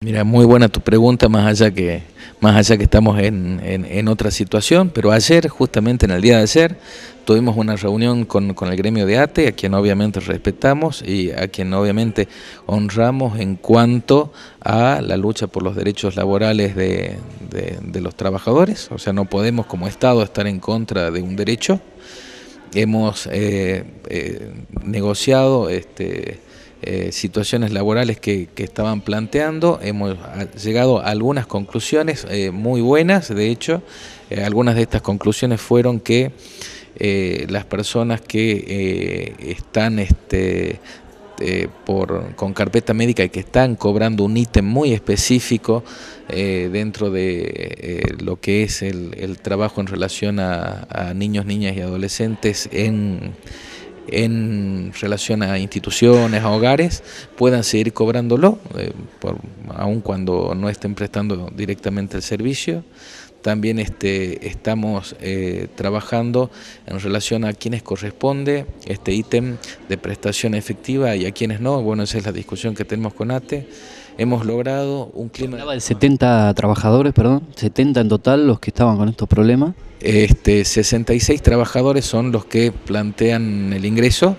Mira, muy buena tu pregunta, más allá que, más allá que estamos en, en, otra situación, pero ayer, justamente en el día de ayer, tuvimos una reunión con, con, el gremio de ATE, a quien obviamente respetamos y a quien obviamente honramos en cuanto a la lucha por los derechos laborales de, los trabajadores, o sea, no podemos como Estado estar en contra de un derecho. Hemos eh, eh, negociado... Este, eh, situaciones laborales que, estaban planteando. Hemos ah, llegado a algunas conclusiones eh, muy buenas, de hecho, eh, algunas de estas conclusiones fueron que las personas que están este, por, con carpeta médica y que están cobrando un ítem muy específico dentro de lo que es el, trabajo en relación a, a niños, niñas y adolescentes en en relación a instituciones, a hogares, puedan seguir cobrándolo, eh, aun cuando no estén prestando directamente el servicio también este, estamos eh, trabajando en relación a quienes corresponde este ítem de prestación efectiva y a quienes no. Bueno, esa es la discusión que tenemos con ATE. Hemos logrado un clima... Hablaba de 70 trabajadores, perdón, 70 en total los que estaban con estos problemas. Este, 66 trabajadores son los que plantean el ingreso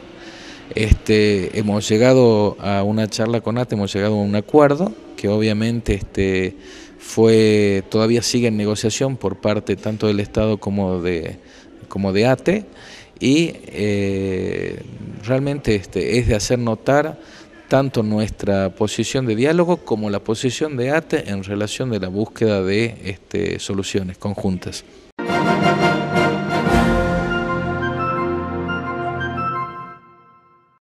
este, hemos llegado a una charla con ATE, hemos llegado a un acuerdo que obviamente este, fue, todavía sigue en negociación por parte tanto del Estado como de, como de ATE y eh, realmente este, es de hacer notar tanto nuestra posición de diálogo como la posición de ATE en relación de la búsqueda de soluciones conjuntas.